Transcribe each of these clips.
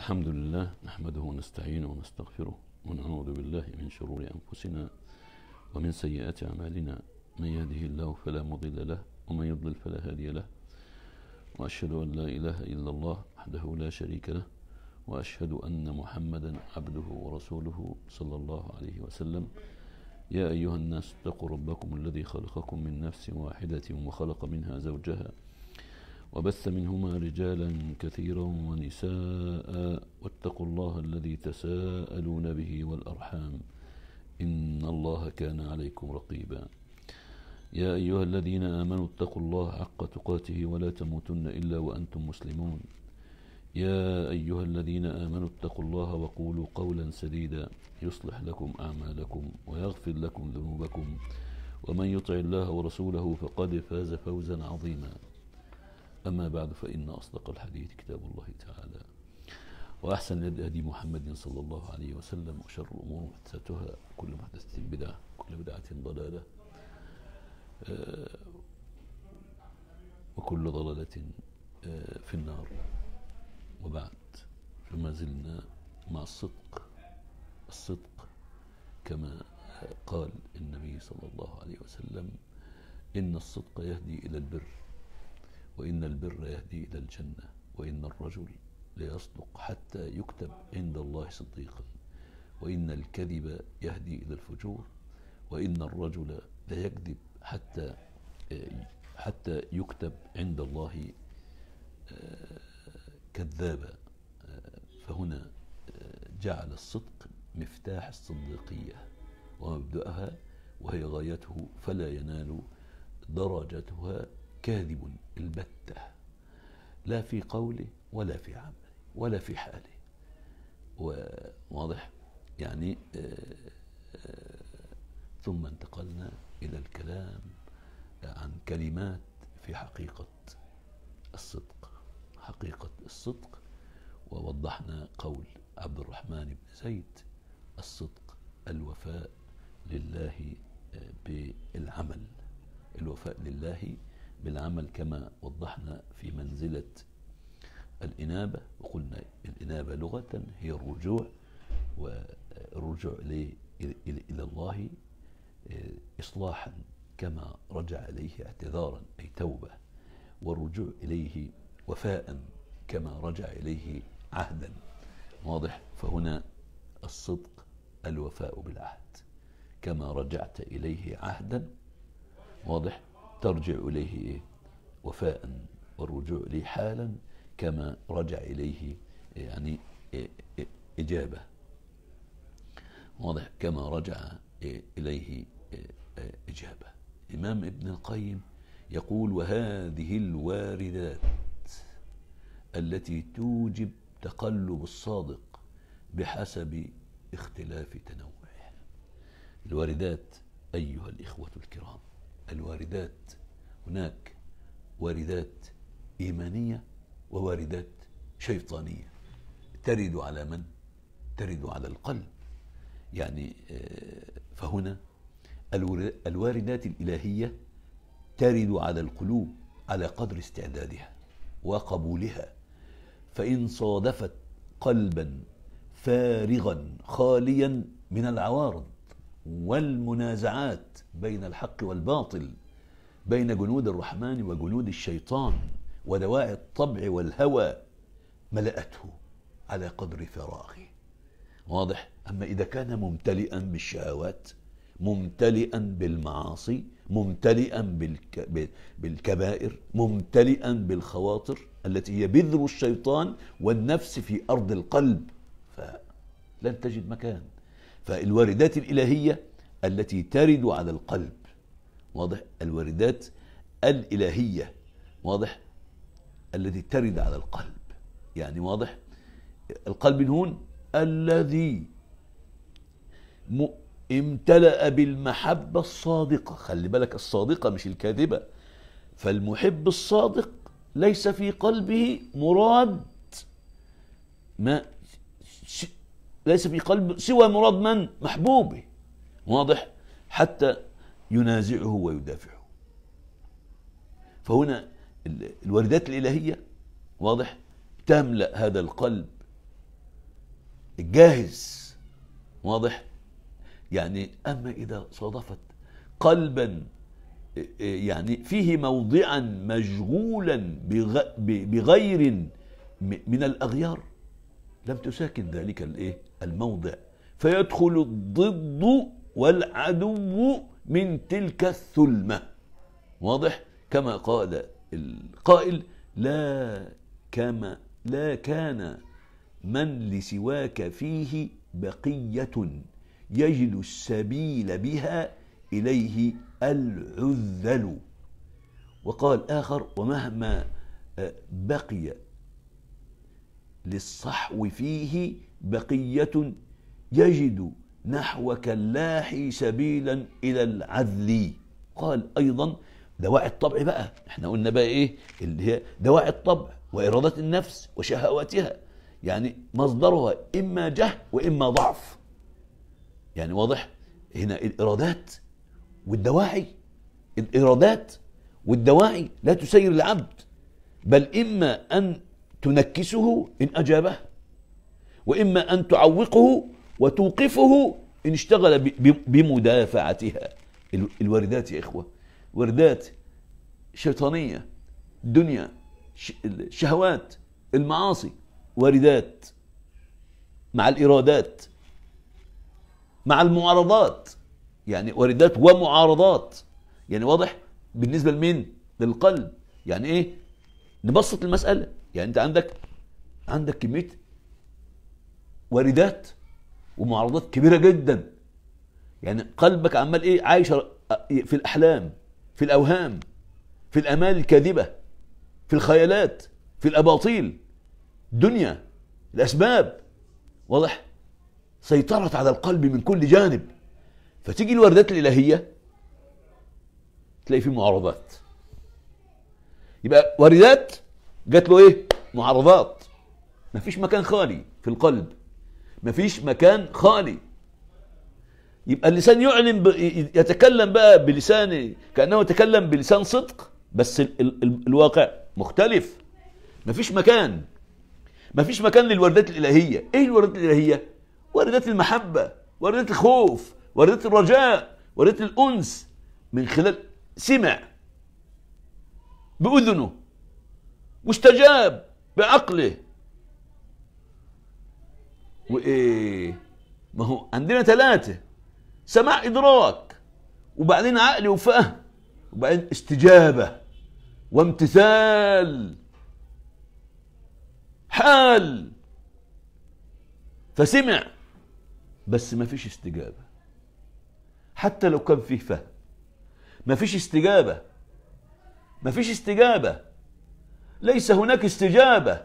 الحمد لله نحمده ونستعينه ونستغفره ونعوذ بالله من شرور أنفسنا ومن سيئات أعمالنا من يهده الله فلا مضل له ومن يضلل فلا هادي له وأشهد أن لا إله إلا الله وحده لا شريك له وأشهد أن محمدا عبده ورسوله صلى الله عليه وسلم يا أيها الناس اتقوا ربكم الذي خلقكم من نفس واحدة وخلق منها زوجها وبث منهما رجالا كثيرا ونساء واتقوا الله الذي تساءلون به والأرحام إن الله كان عليكم رقيبا يا أيها الذين آمنوا اتقوا الله حق تقاته ولا تموتن إلا وأنتم مسلمون يا أيها الذين آمنوا اتقوا الله وقولوا قولا سديدا يصلح لكم أعمالكم ويغفر لكم ذنوبكم ومن يطع الله ورسوله فقد فاز فوزا عظيما أما بعد فإن أصدق الحديث كتاب الله تعالى وأحسن الهدي هدي محمد صلى الله عليه وسلم وشر الأمور محدثاتها كل محدثة بدعة كل بدعة ضلالة آه، وكل ضلالة آه، في النار وبعد فما زلنا مع الصدق الصدق كما قال النبي صلى الله عليه وسلم إن الصدق يهدي إلى البر وإن البر يهدي إلى الجنة وإن الرجل ليصدق حتى يكتب عند الله صديقا وإن الكذب يهدي إلى الفجور وإن الرجل ليكذب حتى حتى يكتب عند الله آه، كذابا آه، فهنا آه، جعل الصدق مفتاح الصديقية ومبدأها وهي غايته فلا ينال درجتها كاذب البتة لا في قوله ولا في عمله ولا في حاله واضح يعني آه، آه، ثم انتقلنا إلى الكلام عن كلمات في حقيقة الصدق حقيقة الصدق ووضحنا قول عبد الرحمن بن زيد الصدق الوفاء لله آه، بالعمل الوفاء لله بالعمل كما وضحنا في منزلة الإنابة وقلنا الإنابة لغة هي الرجوع والرجوع إلى الله آه، إصلاحا كما رجع إليه اعتذارا أي توبة والرجوع إليه وفاء كما رجع إليه عهدا واضح فهنا الصدق الوفاء بالعهد كما رجعت إليه عهدا واضح ترجع إليه وفاء والرجوع إليه حالا كما رجع إليه يعني إجابة واضح كما رجع إليه إجابة إمام ابن القيم يقول وهذه الواردات التي توجب تقلب الصادق بحسب اختلاف تنوعه الواردات أيها الإخوة الكرام الواردات هناك واردات إيمانية وواردات شيطانية ترد على من؟ ترد على القلب يعني آه، فهنا الواردات الإلهية ترد على القلوب على قدر استعدادها وقبولها فإن صادفت قلبا فارغا خاليا من العوارض والمنازعات بين الحق والباطل بين جنود الرحمن وجنود الشيطان ودواعي الطبع والهوى ملأته على قدر فراغه واضح أما إذا كان ممتلئا بالشهوات ممتلئا بالمعاصي ممتلئا بالك... بالكبائر ممتلئا بالخواطر التي هي بذر الشيطان والنفس في أرض القلب فلن تجد مكان فالواردات الإلهية التي ترد على القلب واضح الواردات الإلهية واضح التي ترد على القلب يعني واضح القلب هون الذي امتلأ بالمحبة الصادقة خلي بالك الصادقة مش الكاذبة فالمحب الصادق ليس في قلبه مراد ما ليس في قلب سوى مراد من محبوبه واضح حتى ينازعه ويدافعه فهنا الواردات الإلهية واضح تملأ هذا القلب الجاهز واضح يعني أما إذا صادفت قلبا آه، آه، يعني فيه موضعا مشغولا بغير من الأغيار لم تساكن ذلك الإيه الموضع فيدخل الضد والعدو من تلك الثلمة واضح كما قال القائل لا كما لا كان من لسواك فيه بقية يجد السبيل بها إليه العذل وقال آخر ومهما بقي للصحو فيه بقية يجد نحوك اللاحي سبيلا إلى العذل قال أيضا دواعي الطبع بقى احنا قلنا بقى ايه اللي هي دواعي الطبع وإرادة النفس وشهواتها يعني مصدرها إما جهل وإما ضعف يعني واضح هنا الإرادات والدواعي الإرادات والدواعي لا تسير العبد بل إما أن تنكسه إن أجابه وإما أن تعوقه وتوقفه إن اشتغل بمدافعتها الواردات يا إخوة واردات شيطانية دنيا الشهوات المعاصي واردات مع الإرادات مع المعارضات يعني واردات ومعارضات يعني واضح بالنسبة لمين للقلب يعني إيه نبسط المسألة يعني أنت عندك عندك كمية واردات ومعارضات كبيره جدا يعني قلبك عمال ايه عايش في الاحلام في الاوهام في الامال الكاذبه في الخيالات في الاباطيل الدنيا الاسباب واضح سيطرت على القلب من كل جانب فتيجي الوردات الالهيه تلاقي في معارضات يبقى واردات جات له ايه معارضات مفيش مكان خالي في القلب مفيش مكان خالي يبقى اللسان يعلن ب... يتكلم بقى بلسان كأنه يتكلم بلسان صدق بس ال... ال... الواقع مختلف مفيش مكان مفيش مكان للوردات الإلهية إيه الوردات الإلهية؟ وردات المحبة وردات الخوف وردات الرجاء وردات الأنس من خلال سمع بأذنه واستجاب بعقله وايه ما هو عندنا ثلاثه سماع ادراك وبعدين عقل وفهم وبعدين استجابه وامتثال حال فسمع بس ما فيش استجابه حتى لو كان فيه فهم ما فيش استجابه ما فيش استجابه ليس هناك استجابه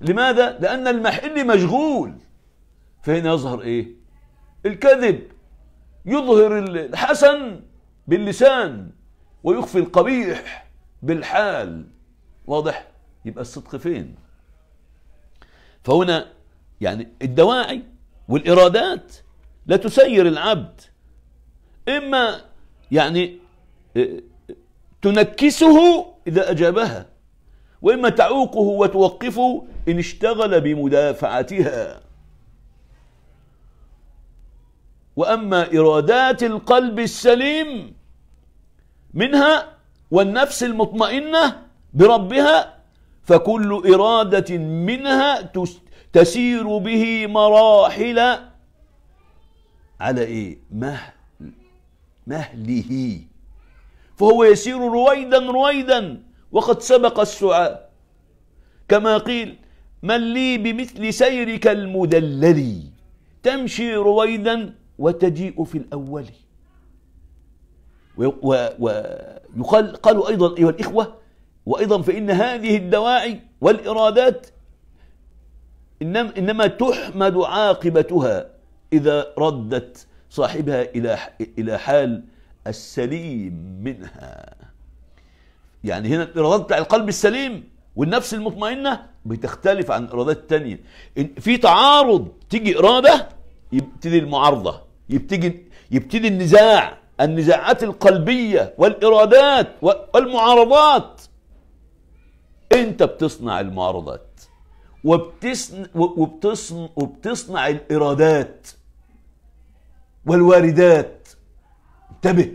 لماذا لان المحل مشغول فهنا يظهر ايه الكذب يظهر الحسن باللسان ويخفي القبيح بالحال واضح يبقى الصدق فين فهنا يعني الدواعي والإرادات لا تسير العبد إما يعني آه، تنكسه إذا أجابها وإما تعوقه وتوقفه إن اشتغل بمدافعتها وأما إرادات القلب السليم منها والنفس المطمئنة بربها فكل إرادة منها تسير به مراحل على إيه؟ مهل مهله فهو يسير رويدا رويدا وقد سبق السعاء كما قيل من لي بمثل سيرك المدلل تمشي رويدا وتجيء في الأول ويقال قالوا أيضا أيها الإخوة وأيضا فإن هذه الدواعي والإرادات إنما, إنما تحمد عاقبتها إذا ردت صاحبها إلى إلى حال السليم منها يعني هنا الإرادات بتاع القلب السليم والنفس المطمئنة بتختلف عن الإرادات التانية في تعارض تيجي إرادة يبتدي المعارضة يبتدي يبتدي النزاع النزاعات القلبية والإرادات والمعارضات أنت بتصنع المعارضات وبتصنع, وبتصنع, وبتصنع الإرادات والواردات انتبه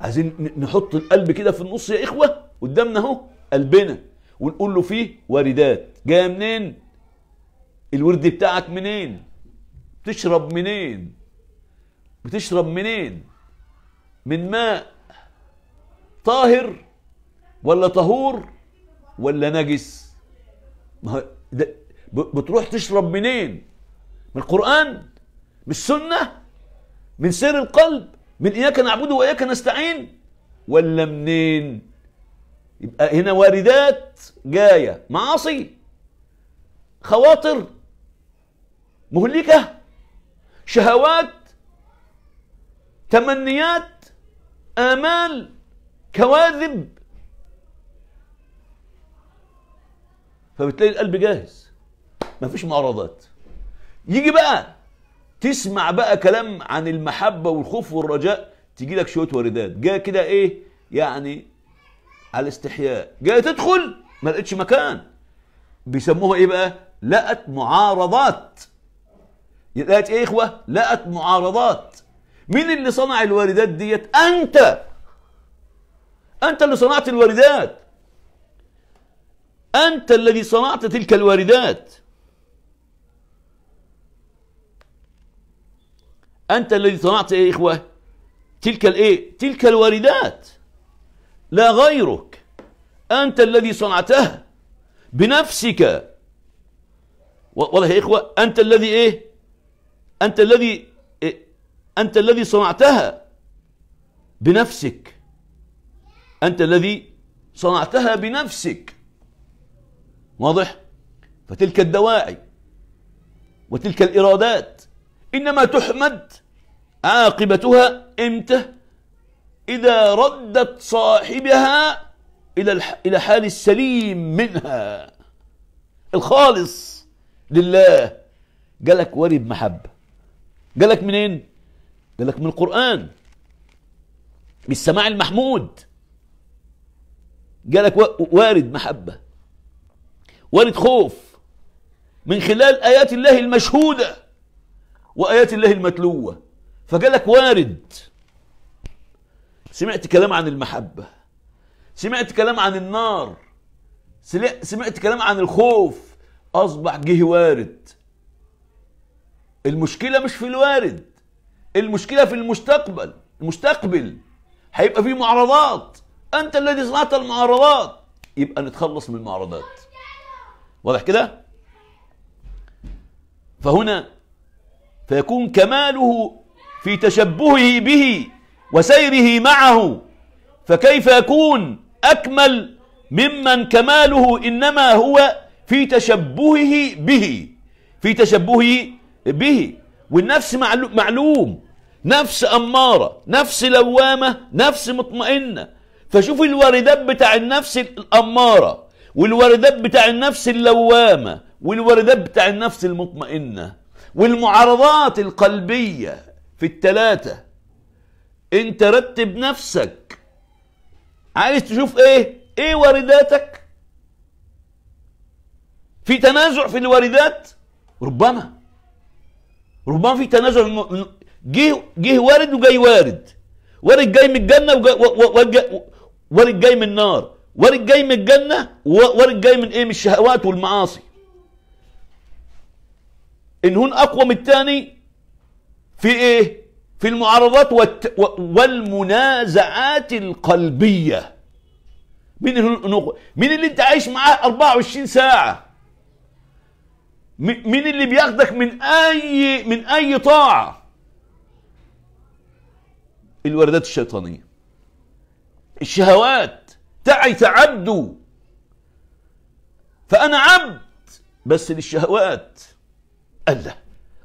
عايزين نحط القلب كده في النص يا إخوة قدامنا أهو قلبنا ونقول له فيه واردات جاية منين الورد بتاعك منين تشرب منين بتشرب منين من ماء طاهر ولا طهور ولا نجس ما ده بتروح تشرب منين من القرآن من السنة من سير القلب من إياك نعبد وإياك نستعين ولا منين يبقى هنا واردات جاية معاصي خواطر مهلكة شهوات تمنيات آمال كواذب فبتلاقي القلب جاهز مفيش معارضات يجي بقى تسمع بقى كلام عن المحبة والخوف والرجاء تجي لك شوية وردات جاء كده ايه يعني على استحياء جاء تدخل ما لقيتش مكان بيسموها ايه بقى لقت معارضات لقت ايه اخوة لقت معارضات مين اللي صنع الواردات ديت انت انت اللي صنعت الواردات انت الذي صنعت تلك الواردات انت الذي صنعت ايه يا اخوه تلك الايه تلك الواردات لا غيرك انت الذي صنعتها بنفسك والله يا اخوه انت الذي ايه انت الذي أنت الذي صنعتها بنفسك أنت الذي صنعتها بنفسك واضح؟ فتلك الدواعي وتلك الإرادات إنما تحمد عاقبتها إمتى؟ إذا ردت صاحبها إلى إلى حال السليم منها الخالص لله جالك ورد محبة جالك منين؟ قال لك من القرآن من السماع المحمود قال لك وارد محبة وارد خوف من خلال آيات الله المشهودة وآيات الله المتلوة فقال لك وارد سمعت كلام عن المحبة سمعت كلام عن النار سمعت كلام عن الخوف أصبح جه وارد المشكلة مش في الوارد المشكلة في المستقبل المستقبل هيبقى فيه معارضات أنت الذي صنعت المعارضات يبقى نتخلص من المعارضات واضح كده فهنا فيكون كماله في تشبهه به وسيره معه فكيف يكون أكمل ممن كماله إنما هو في تشبهه به في تشبهه به والنفس معلوم نفس أمارة نفس لوامة نفس مطمئنة فشوف الواردات بتاع النفس الأمارة والواردات بتاع النفس اللوامة والواردات بتاع النفس المطمئنة والمعارضات القلبية في التلاتة انت رتب نفسك عايز تشوف ايه ايه وارداتك في تنازع في الواردات ربما ربما في تنازع جه جه وارد وجاي وارد وارد جاي من الجنه وارد جاي من النار وارد جاي من الجنه وارد جاي من ايه من الشهوات والمعاصي ان هون اقوى من الثاني في ايه في المعارضات والت... والمنازعات القلبيه مين الهنوق. مين اللي انت عايش معاه 24 ساعه مين اللي بياخدك من اي من اي طاعه الوردات الشيطانية الشهوات تعي تعبدوا فأنا عبد بس للشهوات قال له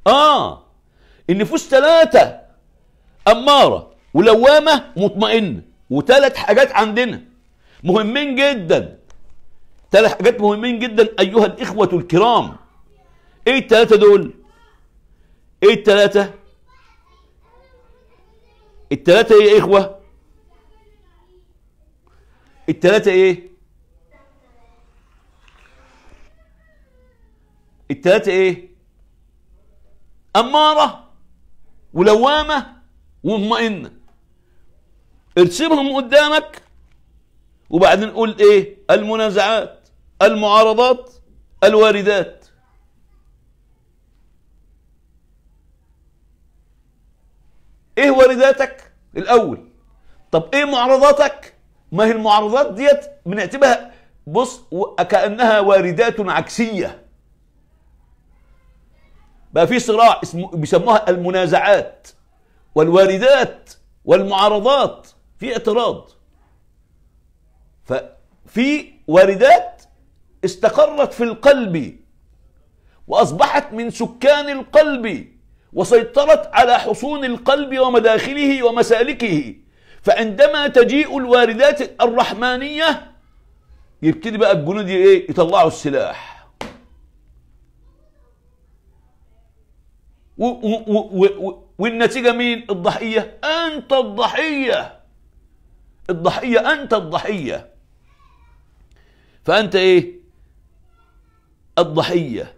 آه النفوس ثلاثة أمارة ولوامة ومطمئنة وثلاث حاجات عندنا مهمين جدا ثلاث حاجات مهمين جدا أيها الإخوة الكرام إيه الثلاثة دول؟ إيه الثلاثة؟ التلاتة ايه يا اخوة التلاتة ايه التلاتة ايه أمارة ولوامة ومطمئنة ارسمهم قدامك وبعدين قول ايه المنازعات المعارضات الواردات ايه وارداتك الاول طب ايه معارضاتك ما هي المعارضات ديت بنعتبرها بص كانها واردات عكسيه بقى في صراع اسمه بيسموها المنازعات والواردات والمعارضات في اعتراض ففي واردات استقرت في القلب واصبحت من سكان القلب وسيطرت على حصون القلب ومداخله ومسالكه فعندما تجيء الواردات الرحمانية يبتدي بقى الجنود ايه يطلعوا السلاح و و و و والنتيجة مين الضحية أنت الضحية الضحية أنت الضحية فأنت إيه الضحية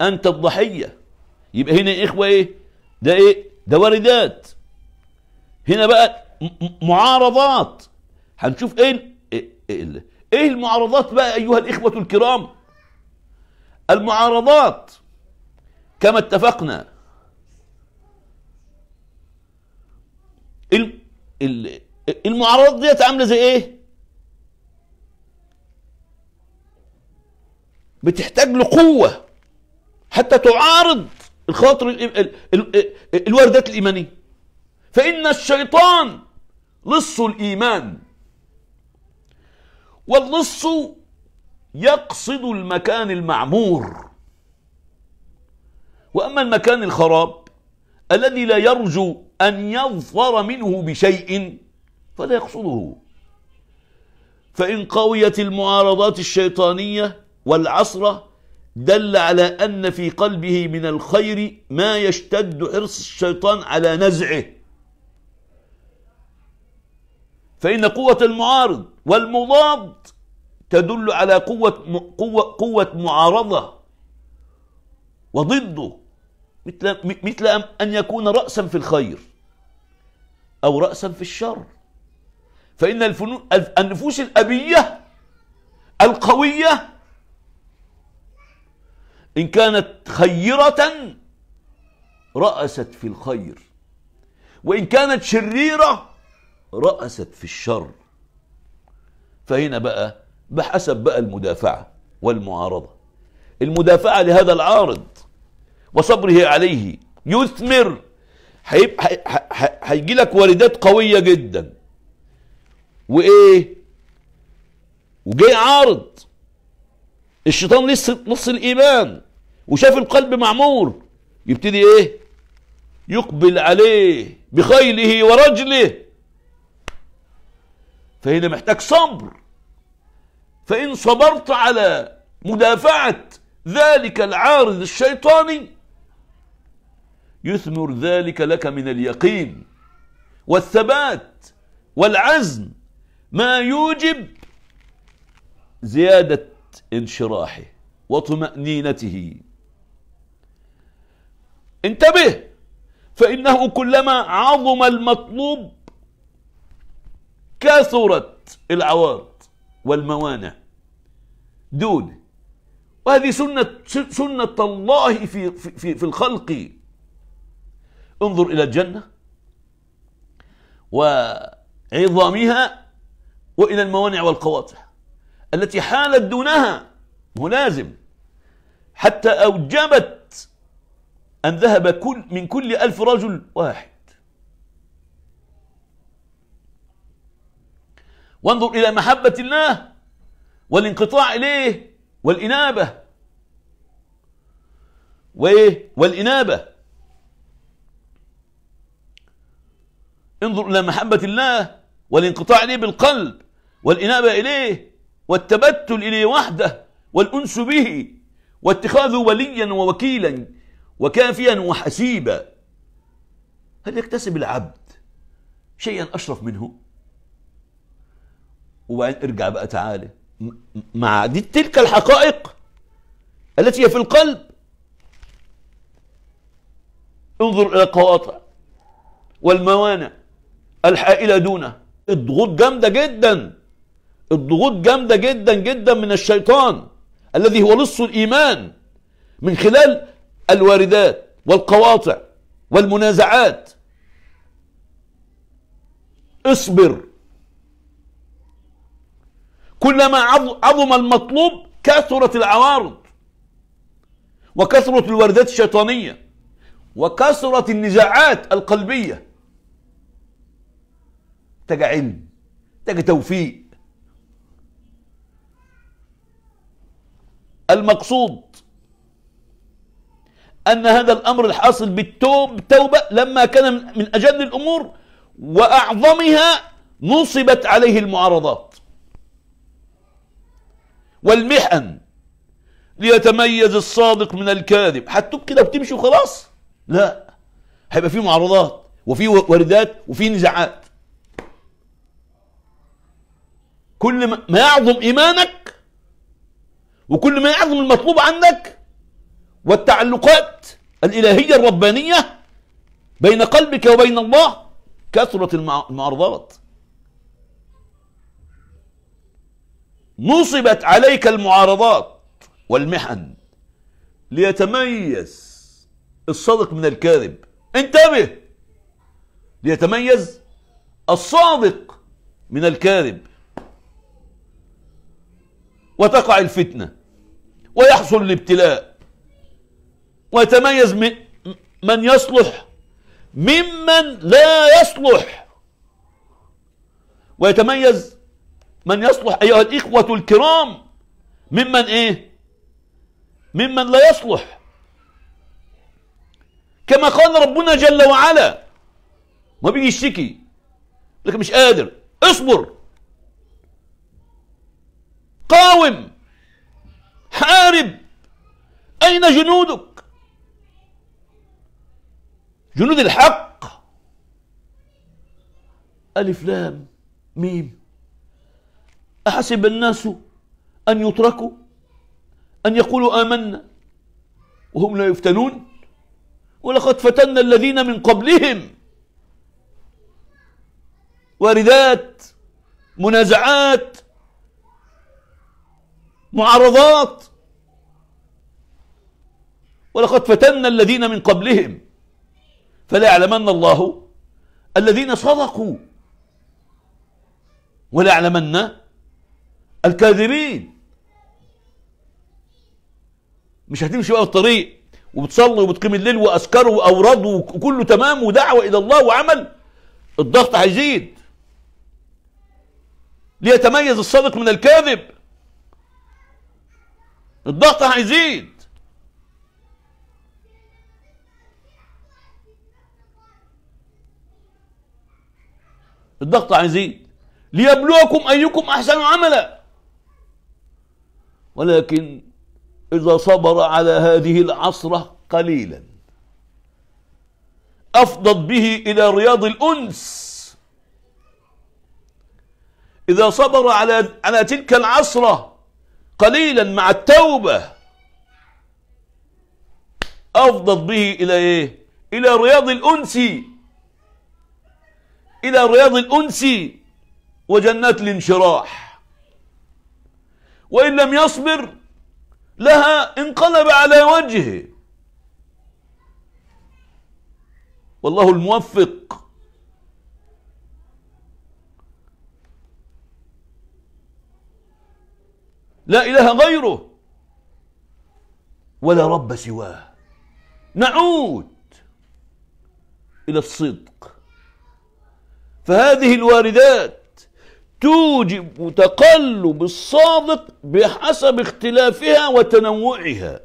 أنت الضحية يبقى هنا إيه إخوة إيه ده إيه ده واردات هنا بقى معارضات هنشوف إيه إيه, إيه المعارضات بقى أيها الإخوة الكرام المعارضات كما اتفقنا المعارضات ديت عامله زي ايه بتحتاج لقوه حتى تعارض الخاطر الواردات الإيمانية فإن الشيطان لص الإيمان واللص يقصد المكان المعمور وأما المكان الخراب الذي لا يرجو أن يظفر منه بشيء فلا يقصده فإن قويت المعارضات الشيطانية والعصرة دل على أن في قلبه من الخير ما يشتد حرص الشيطان على نزعه فإن قوة المعارض والمضاد تدل على قوة قوة قوة معارضة وضده مثل مثل أن يكون رأسا في الخير أو رأسا في الشر فإن النفوس الأبية القوية إن كانت خيرة رأست في الخير وإن كانت شريرة رأست في الشر فهنا بقى بحسب بقى المدافعة والمعارضة المدافعة لهذا العارض وصبره عليه يثمر هيجي لك واردات قوية جدا وإيه وجاي عارض الشيطان لسه نص الإيمان وشاف القلب معمور يبتدي إيه يقبل عليه بخيله ورجله فهنا محتاج صبر فإن صبرت على مدافعة ذلك العارض الشيطاني يثمر ذلك لك من اليقين والثبات والعزم ما يوجب زيادة انشراحه وطمأنينته انتبه فإنه كلما عظم المطلوب كثرت العوارض والموانع دونه وهذه سنة سنة الله في في في الخلق انظر إلى الجنة وعظامها وإلى الموانع والقواطع التي حالت دونها ملازم حتى أوجبت أن ذهب كل من كل ألف رجل واحد وانظر إلى محبة الله والانقطاع إليه والإنابة وإيه والإنابة انظر إلى محبة الله والانقطاع إليه بالقلب والإنابة إليه والتبتل إليه وحده والأنس به واتخاذه وليا ووكيلا وكافيا وحسيبا هل يكتسب العبد شيئا أشرف منه وبعدين ارجع بقى تعالى مع دي تلك الحقائق التي هي في القلب انظر إلى القواطع والموانع الحائلة دونه اضغط جامدة جداً الضغوط جامدة جدا جدا من الشيطان الذي هو لص الإيمان من خلال الواردات والقواطع والمنازعات اصبر كلما عظم المطلوب كثرت العوارض وكثرت الواردات الشيطانية وكثرت النزاعات القلبية تجعل علم توفيق المقصود أن هذا الأمر الحاصل بالتوب توبة لما كان من أجل الأمور وأعظمها نصبت عليه المعارضات والمحن ليتميز الصادق من الكاذب هتتوب كده وتمشي وخلاص لا هيبقى في معارضات وفي وردات وفي نزاعات كل ما يعظم إيمانك وكل ما يعظم المطلوب عنك والتعلقات الإلهية الربانية بين قلبك وبين الله كثرة المعارضات نصبت عليك المعارضات والمحن ليتميز الصادق من الكاذب انتبه ليتميز الصادق من الكاذب وتقع الفتنه ويحصل الابتلاء ويتميز من يصلح ممن لا يصلح ويتميز من يصلح أيها الإخوة الكرام ممن إيه ممن لا يصلح كما قال ربنا جل وعلا ما بيجي يشتكي لكن مش قادر اصبر قاوم حارب أين جنودك جنود الحق ألف لام ميم أحسب الناس أن يتركوا أن يقولوا آمنا وهم لا يفتنون ولقد فتنا الذين من قبلهم واردات منازعات معارضات ولقد فتنا الذين من قبلهم فلا يعلمن الله الذين صدقوا ولا يعلمن الكاذبين مش هتمشي بقى في الطريق وبتصلي وبتقيم الليل واذكار واوراد وكله تمام ودعوه الى الله وعمل الضغط هيزيد ليتميز الصادق من الكاذب الضغط هيزيد الضغط عايز يزيد ليبلوكم أيكم أحسن عملا ولكن إذا صبر على هذه العصرة قليلا أفضت به إلى رياض الأنس إذا صبر على على تلك العصرة قليلا مع التوبة أفضت به إلى إيه؟ إلى رياض الأنس إلى رياض الأنس وجنات الانشراح وإن لم يصبر لها انقلب على وجهه والله الموفق لا إله غيره ولا رب سواه نعود إلى الصدق فهذه الواردات توجب تقلب الصادق بحسب اختلافها وتنوعها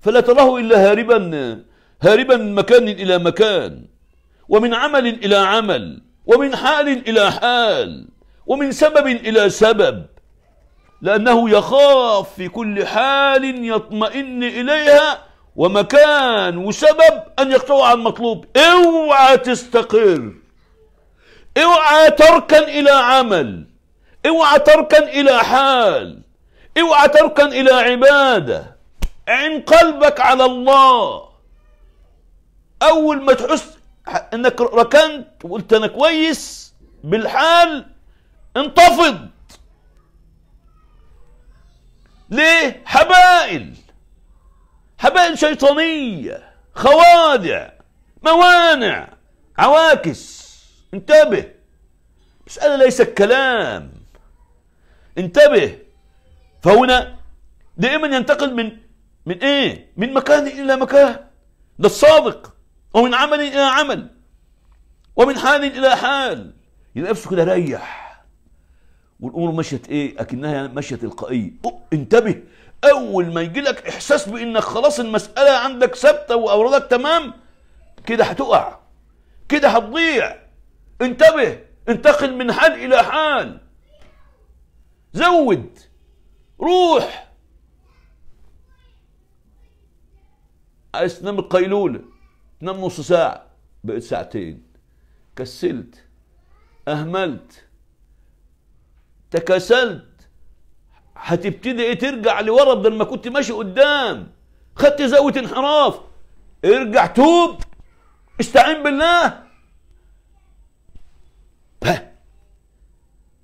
فلا تراه إلا هاربا هاربا من مكان إلى مكان ومن عمل إلى عمل ومن حال إلى حال ومن سبب إلى سبب لأنه يخاف في كل حال يطمئن إليها ومكان وسبب أن يقطع عن مطلوب اوعى تستقر اوعى تركن الى عمل اوعى تركن الى حال اوعى تركن الى عباده عن قلبك على الله اول ما تحس انك ركنت وقلت انا كويس بالحال انتفض ليه حبائل حبائل شيطانيه خوادع موانع عواكس انتبه مسألة ليس كلام انتبه فهنا دائما ينتقل من من ايه من مكان الى مكان ده الصادق ومن عمل الى عمل ومن حال الى حال يلاقي نفسه كده ريح والامور مشيت ايه اكنها ماشيه تلقائيه انتبه اول ما يجي لك احساس بانك خلاص المساله عندك ثابته واوردك تمام كده هتقع كده هتضيع انتبه انتقل من حال إلى حال زود روح عايز تنام القيلولة تنام نص ساعة بقت ساعتين كسلت أهملت تكاسلت هتبتدي ايه ترجع لورا بدل ما كنت ماشي قدام خدت زاوية انحراف ارجع توب استعين بالله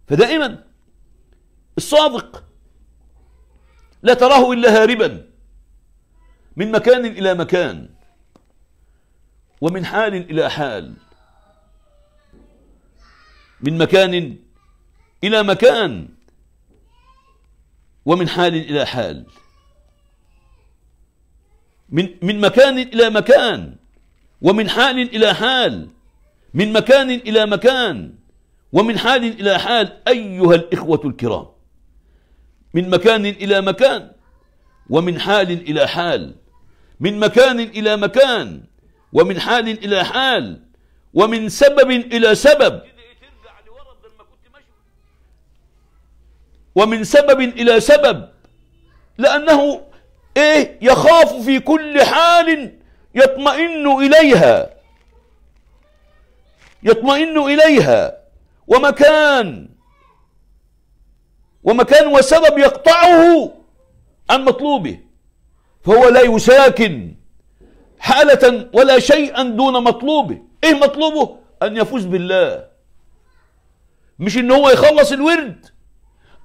فدائما الصادق لا تراه إلا هاربا من مكان إلى مكان ومن حال إلى حال من مكان إلى مكان ومن حال إلى حال من, من مكان إلى مكان ومن حال إلى حال من مكان إلى مكان ومن حال إلى حال أيها الإخوة الكرام من مكان إلى مكان ومن حال إلى حال من مكان إلى مكان ومن حال إلى حال ومن سبب إلى سبب ومن سبب إلى سبب لأنه إيه يخاف في كل حال يطمئن إليها يطمئن إليها ومكان ومكان وسبب يقطعه عن مطلوبه فهو لا يساكن حالة ولا شيئا دون مطلوبه ايه مطلوبه ان يفوز بالله مش ان هو يخلص الورد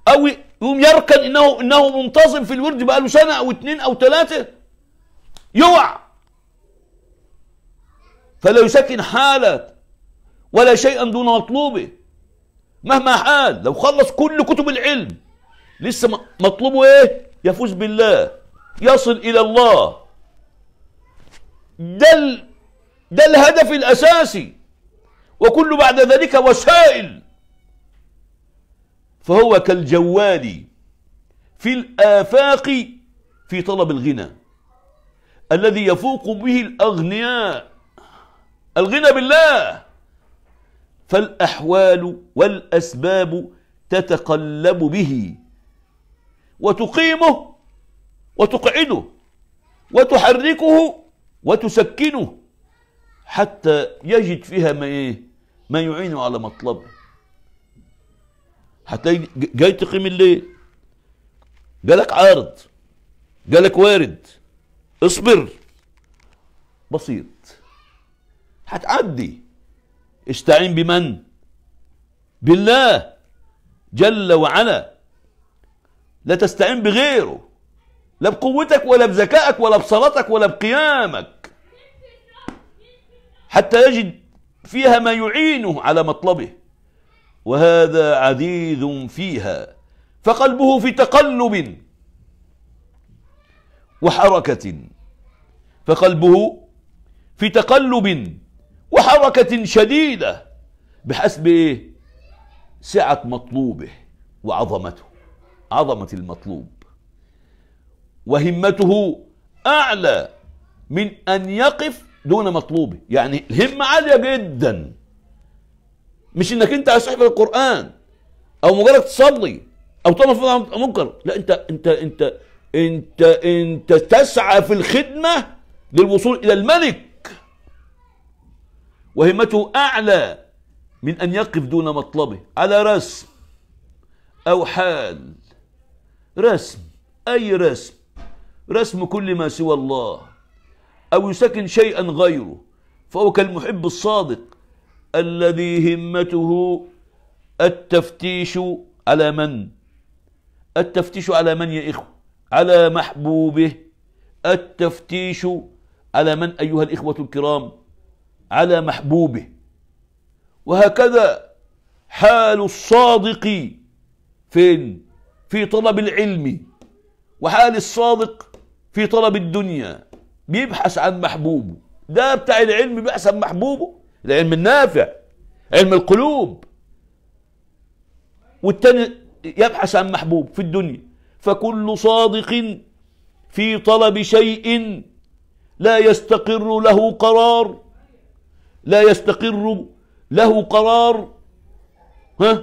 او يقوم يركن انه انه منتظم في الورد بقاله سنه او اتنين او تلاته يوع فلا يسكن حاله ولا شيئا دون مطلوبه مهما حال لو خلص كل كتب العلم لسه مطلوبه ايه يفوز بالله يصل الى الله ده ال... ده الهدف الاساسي وكل بعد ذلك وسائل فهو كالجوال في الآفاق في طلب الغنى الذي يفوق به الأغنياء الغنى بالله فالأحوال والأسباب تتقلب به وتقيمه وتقعده وتحركه وتسكنه حتى يجد فيها ما ايه ما يعينه على مطلبه حتى جاي تقيم الليل جالك عارض جالك وارد اصبر بسيط هتعدي استعين بمن بالله جل وعلا لا تستعين بغيره لا بقوتك ولا بذكائك ولا بصلاتك ولا بقيامك حتى يجد فيها ما يعينه على مطلبه وهذا عزيز فيها فقلبه في تقلب وحركة فقلبه في تقلب وحركة شديدة بحسب إيه؟ سعة مطلوبه وعظمته عظمة المطلوب وهمته أعلى من أن يقف دون مطلوبه يعني الهمة عالية جدا مش انك انت عايز تحفظ القرآن او مجرد تصلي او تقوم في منكر لا انت انت انت انت انت تسعى في الخدمة للوصول الى الملك وهمته أعلى من أن يقف دون مطلبه على رسم أو حال رسم أي رسم رسم كل ما سوى الله أو يسكن شيئا غيره فهو كالمحب الصادق الذي همته التفتيش على من التفتيش على من يا إخوة على محبوبه التفتيش على من أيها الإخوة الكرام على محبوبه وهكذا حال الصادق فين في طلب العلم وحال الصادق في طلب الدنيا بيبحث عن محبوبه ده بتاع العلم بيبحث عن محبوبه العلم النافع علم القلوب والتاني يبحث عن محبوب في الدنيا فكل صادق في طلب شيء لا يستقر له قرار لا يستقر له قرار ها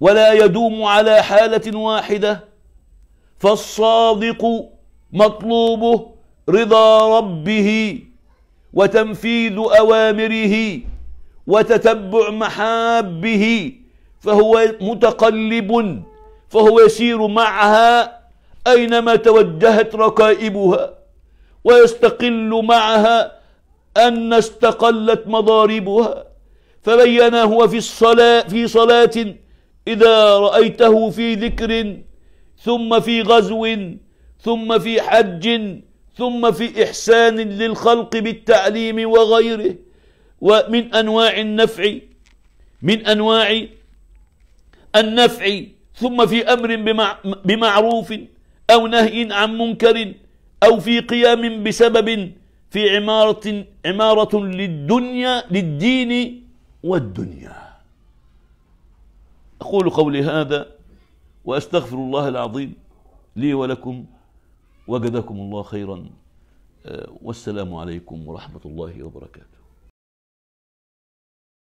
ولا يدوم على حالة واحدة فالصادق مطلوبه رضا ربه وتنفيذ أوامره وتتبع محابه فهو متقلب فهو يسير معها أينما توجهت ركائبها ويستقل معها أن استقلت مضاربها فبينا هو في الصلاة في صلاة إذا رأيته في ذكر ثم في غزو ثم في حج ثم في إحسان للخلق بالتعليم وغيره ومن أنواع النفع من أنواع النفع ثم في أمر بمعروف أو نهي عن منكر أو في قيام بسبب في عمارة عمارة للدنيا للدين والدنيا أقول قولي هذا وأستغفر الله العظيم لي ولكم وجزاكم الله خيرا آه، والسلام عليكم ورحمة الله وبركاته